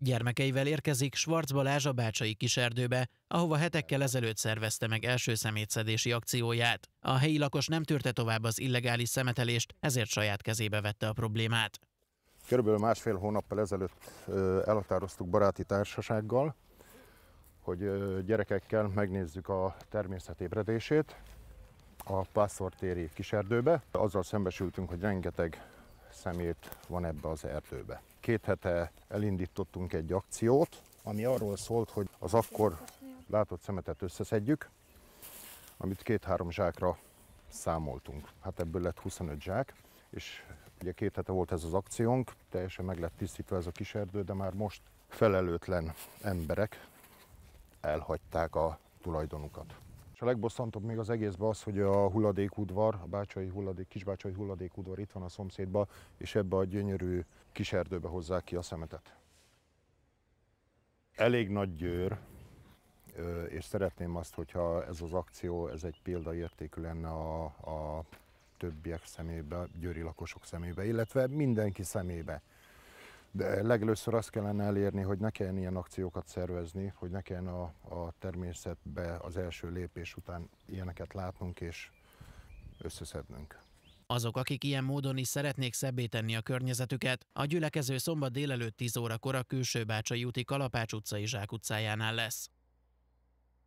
Gyermekeivel érkezik Svarc Balázs a Bácsai kiserdőbe, ahova hetekkel ezelőtt szervezte meg első szemétszedési akcióját. A helyi lakos nem tűrte tovább az illegális szemetelést, ezért saját kezébe vette a problémát. Körülbelül másfél hónappal ezelőtt elhatároztuk baráti társasággal, hogy gyerekekkel megnézzük a természet ébredését a Pászortéri kiserdőbe. Azzal szembesültünk, hogy rengeteg szemét van ebbe az erdőbe két hete elindítottunk egy akciót, ami arról szólt, hogy az akkor látott szemetet összeszedjük, amit két-három zsákra számoltunk. Hát ebből lett 25 zsák, és ugye két hete volt ez az akciónk, teljesen meg lett tisztítva ez a kis erdő, de már most felelőtlen emberek elhagyták a tulajdonukat. És a legbosszantóbb még az egészben az, hogy a hulladékudvar, a bácsai hulladék, kisbácsai hulladékudvar itt van a szomszédban, és ebbe a gyönyörű kis erdőbe hozzák ki a szemetet. Elég nagy győr, és szeretném azt, hogyha ez az akció, ez egy példaértékű lenne a, a többiek szemébe, győri lakosok szemébe, illetve mindenki szemébe. De legelőször azt kellene elérni, hogy ne kelljen ilyen akciókat szervezni, hogy ne kelljen a, a természetbe az első lépés után ilyeneket látnunk és összeszednünk. Azok, akik ilyen módon is szeretnék szebbé tenni a környezetüket, a gyülekező szombat délelőtt 10 órakor a külső Bácsai úti Kalapács utcai Zsák utcájánál lesz.